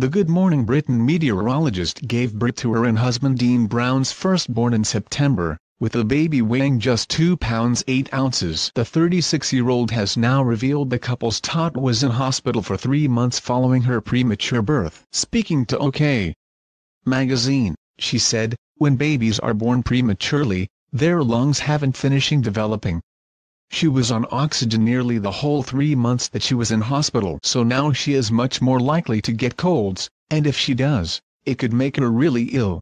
The Good Morning Britain meteorologist gave birth to her and husband Dean Brown's firstborn in September, with the baby weighing just 2 pounds 8 ounces. The 36-year-old has now revealed the couple's tot was in hospital for three months following her premature birth. Speaking to OK! Magazine, she said, when babies are born prematurely, their lungs haven't finishing developing, she was on oxygen nearly the whole three months that she was in hospital so now she is much more likely to get colds, and if she does, it could make her really ill.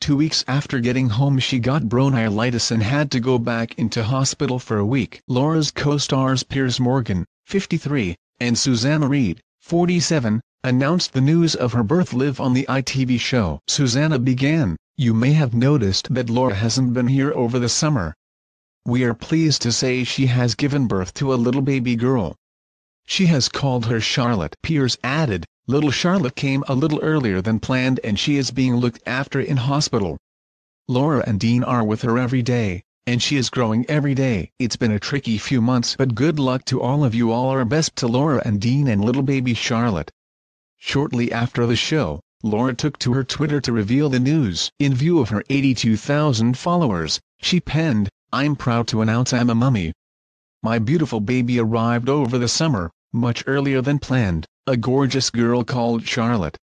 Two weeks after getting home she got bronchitis and had to go back into hospital for a week. Laura's co-stars Piers Morgan, 53, and Susanna Reid, 47, announced the news of her birth live on the ITV show. Susanna began, You may have noticed that Laura hasn't been here over the summer, we are pleased to say she has given birth to a little baby girl. She has called her Charlotte. Pierce added, Little Charlotte came a little earlier than planned and she is being looked after in hospital. Laura and Dean are with her every day, and she is growing every day. It's been a tricky few months but good luck to all of you all our best to Laura and Dean and little baby Charlotte. Shortly after the show, Laura took to her Twitter to reveal the news. In view of her 82,000 followers, she penned, I'm proud to announce I'm a mummy. My beautiful baby arrived over the summer, much earlier than planned, a gorgeous girl called Charlotte.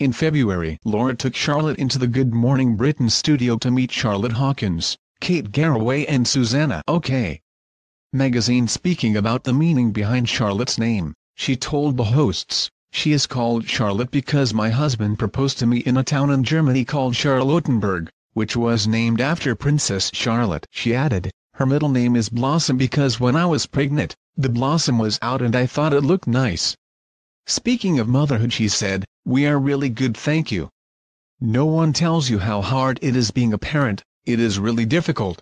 In February, Laura took Charlotte into the Good Morning Britain studio to meet Charlotte Hawkins, Kate Garraway and Susanna OK. Magazine speaking about the meaning behind Charlotte's name, she told the hosts, she is called Charlotte because my husband proposed to me in a town in Germany called Charlottenburg which was named after Princess Charlotte. She added, her middle name is Blossom because when I was pregnant, the blossom was out and I thought it looked nice. Speaking of motherhood she said, we are really good thank you. No one tells you how hard it is being a parent, it is really difficult.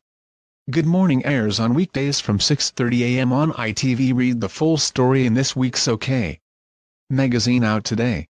Good Morning airs on weekdays from 6.30 a.m. on ITV. Read the full story in this week's OK! Magazine out today.